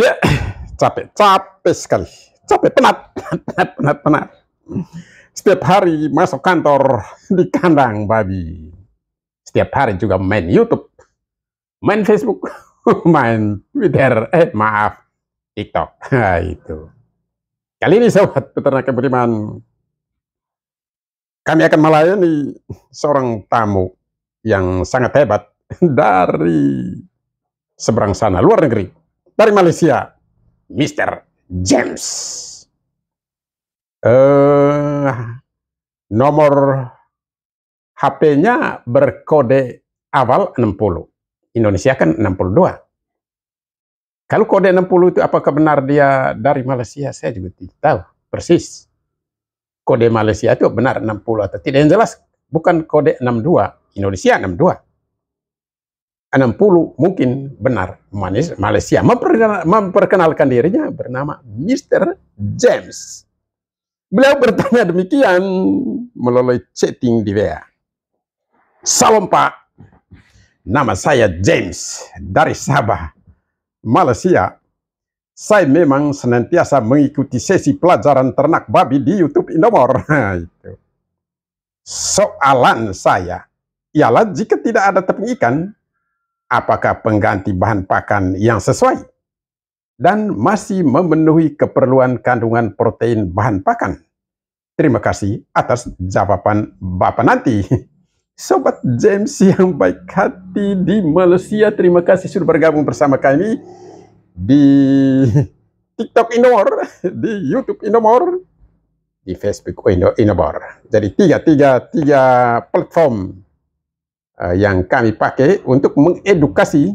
ya capek capek sekali capek penat penat penat penat setiap hari masuk kantor di kandang babi setiap hari juga main YouTube main Facebook main Twitter eh maaf TikTok nah, itu kali ini sobat peternak beriman kami akan melayani seorang tamu yang sangat hebat dari seberang sana luar negeri dari Malaysia, Mr. James. Uh, nomor HP-nya berkode awal 60. Indonesia kan 62. Kalau kode 60 itu apakah benar dia dari Malaysia? Saya juga tidak tahu persis. Kode Malaysia itu benar 60 atau tidak yang jelas. Bukan kode 62. Indonesia 62. 60 mungkin benar manis Malaysia memperkenalkan dirinya bernama Mr. James. Beliau bertanya demikian melalui chatting di WA. Salam Pak, nama saya James dari Sabah, Malaysia. Saya memang senantiasa mengikuti sesi pelajaran ternak babi di YouTube Indomor. Soalan saya ialah jika tidak ada tepung ikan, apakah pengganti bahan pakan yang sesuai, dan masih memenuhi keperluan kandungan protein bahan pakan. Terima kasih atas jawaban Bapak nanti. Sobat James yang baik hati di Malaysia, terima kasih sudah bergabung bersama kami di TikTok Inomor, di YouTube Inomor, di Facebook Inomor. Jadi tiga, tiga, tiga platform uh, yang kami pakai untuk mengedukasi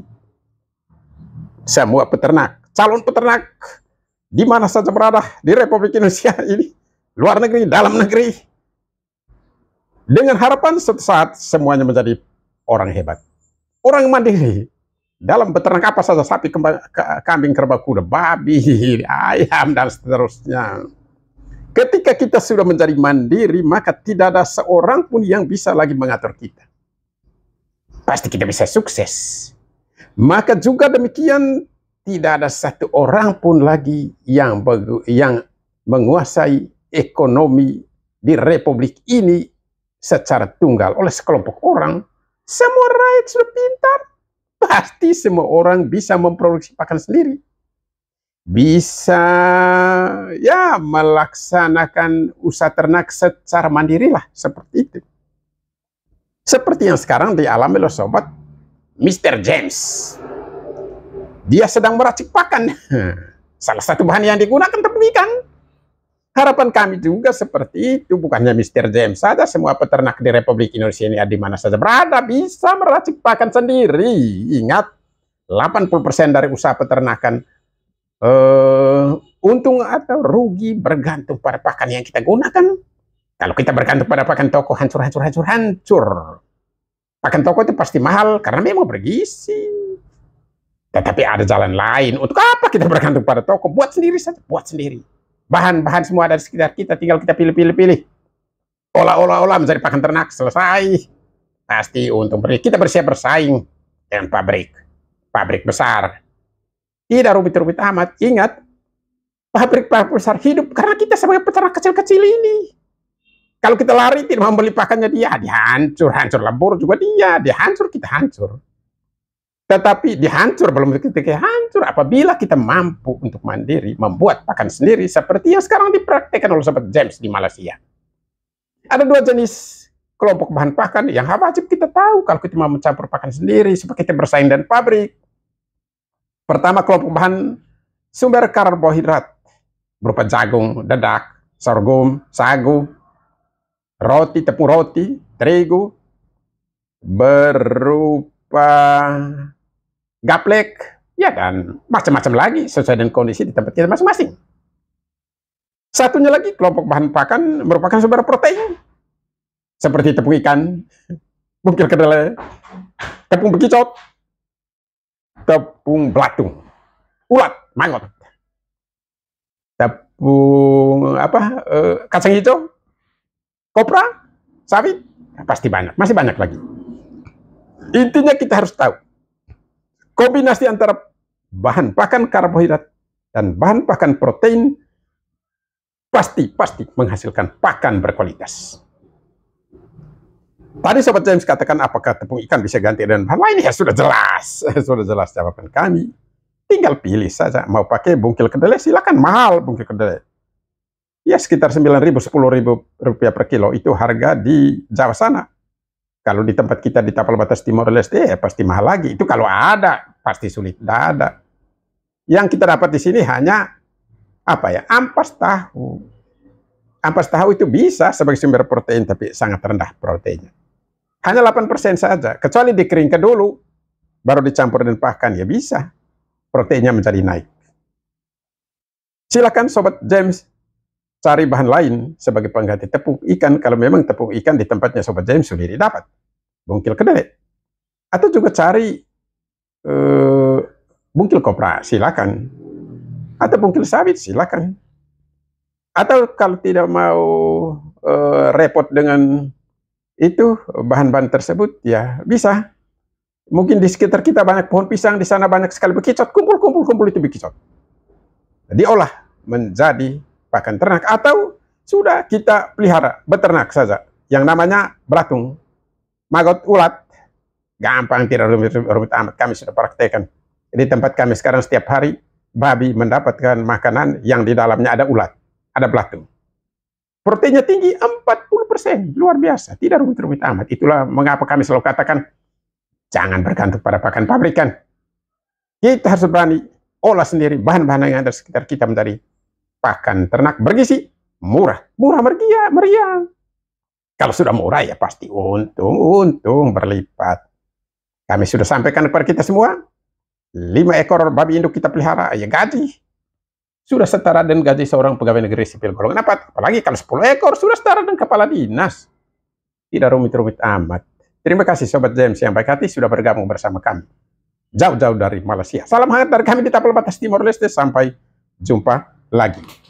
semua peternak, calon peternak di mana saja berada di Republik Indonesia ini, luar negeri, dalam negeri. Dengan harapan suatu saat semuanya menjadi orang hebat, orang mandiri. Dalam peternak apa saja, sapi, kambing, kerbau, kuda, babi, ayam, dan seterusnya. Ketika kita sudah menjadi mandiri, maka tidak ada seorang pun yang bisa lagi mengatur kita pasti kita bisa sukses. Maka juga demikian tidak ada satu orang pun lagi yang yang menguasai ekonomi di republik ini secara tunggal oleh sekelompok orang. Semua rakyat sudah pintar. Pasti semua orang bisa memproduksi pakan sendiri. Bisa ya melaksanakan usaha ternak secara mandirilah seperti itu. Seperti yang sekarang dialami oleh sobat Mr. James. Dia sedang meracik pakan. Salah satu bahan yang digunakan tepung ikan. Harapan kami juga seperti itu, bukannya Mr. James saja, semua peternak di Republik Indonesia ini di mana saja berada bisa meracik pakan sendiri. Ingat, 80% dari usaha peternakan eh, untung atau rugi bergantung pada pakan yang kita gunakan. Kalau kita bergantung pada pakan toko hancur hancur hancur hancur. Pakan toko itu pasti mahal karena memang bergizi. Tetapi ada jalan lain. Untuk apa kita bergantung pada toko? Buat sendiri saja, buat sendiri. Bahan-bahan semua ada di sekitar kita, tinggal kita pilih-pilih-pilih. Olah-olah-olah menjadi pakan ternak, selesai. Pasti untung beri. Kita bersiap bersaing dengan pabrik. Pabrik besar. Tidak rumit-rumit amat. Ingat, pabrik-pabrik besar hidup karena kita sebagai peternak kecil-kecil ini. Kalau kita lari tidak mau pakannya dia, dihancur, hancur lembur juga dia, dihancur kita hancur. Tetapi dihancur belum ketika hancur apabila kita mampu untuk mandiri, membuat pakan sendiri seperti yang sekarang dipraktekkan oleh sahabat James di Malaysia. Ada dua jenis kelompok bahan pakan yang wajib kita tahu kalau kita mau mencampur pakan sendiri seperti kita bersaing dan pabrik. Pertama kelompok bahan sumber karbohidrat berupa jagung, dedak, sorghum, sagu, roti tepung roti terigu berupa gaplek ya kan macam-macam lagi sesuai dengan kondisi di tempat kita masing-masing satunya lagi kelompok bahan pakan merupakan sumber protein seperti tepung ikan bungkil kedelai tepung bekicot tepung belatung ulat mangut, tepung apa eh, kacang hijau kopra, sapi, nah, pasti banyak, masih banyak lagi. Intinya kita harus tahu kombinasi antara bahan pakan karbohidrat dan bahan pakan protein pasti pasti menghasilkan pakan berkualitas. Tadi Sobat James katakan apakah tepung ikan bisa ganti dengan bahan lain? Ya sudah jelas, sudah jelas jawaban kami. Tinggal pilih saja, mau pakai bungkil kedelai silakan mahal bungkil kedelai ya sekitar 9.000 10.000 rupiah per kilo itu harga di Jawa sana. Kalau di tempat kita di tapal batas Timor Leste ya pasti mahal lagi. Itu kalau ada pasti sulit, tidak ada. Yang kita dapat di sini hanya apa ya? Ampas tahu. Ampas tahu itu bisa sebagai sumber protein tapi sangat rendah proteinnya. Hanya 8% saja, kecuali dikeringkan dulu baru dicampur dan pakan ya bisa proteinnya menjadi naik. Silakan sobat James cari bahan lain sebagai pengganti tepung ikan kalau memang tepung ikan di tempatnya Sobat James sendiri dapat. Bungkil kedelai. Atau juga cari eh, bungkil kopra, silakan. Atau bungkil sawit, silakan. Atau kalau tidak mau eh, repot dengan itu bahan-bahan tersebut ya bisa. Mungkin di sekitar kita banyak pohon pisang, di sana banyak sekali bekicot, kumpul-kumpul-kumpul itu bekicot. Diolah menjadi pakan ternak atau sudah kita pelihara beternak saja yang namanya belatung maggot ulat gampang tidak rumit-rumit amat kami sudah praktekkan di tempat kami sekarang setiap hari babi mendapatkan makanan yang di dalamnya ada ulat ada belatung proteinnya tinggi 40% luar biasa tidak rumit-rumit amat itulah mengapa kami selalu katakan jangan bergantung pada pakan pabrikan kita harus berani olah sendiri bahan-bahan yang ada sekitar kita menjadi pakan ternak bergizi murah murah meriah meriah kalau sudah murah ya pasti untung untung berlipat kami sudah sampaikan kepada kita semua lima ekor babi induk kita pelihara ya gaji sudah setara dengan gaji seorang pegawai negeri sipil golongan empat apalagi kalau 10 ekor sudah setara dengan kepala dinas tidak rumit-rumit amat terima kasih sobat James yang baik hati sudah bergabung bersama kami jauh-jauh dari Malaysia salam hangat dari kami di Tapal Batas Timor Leste sampai jumpa lagi.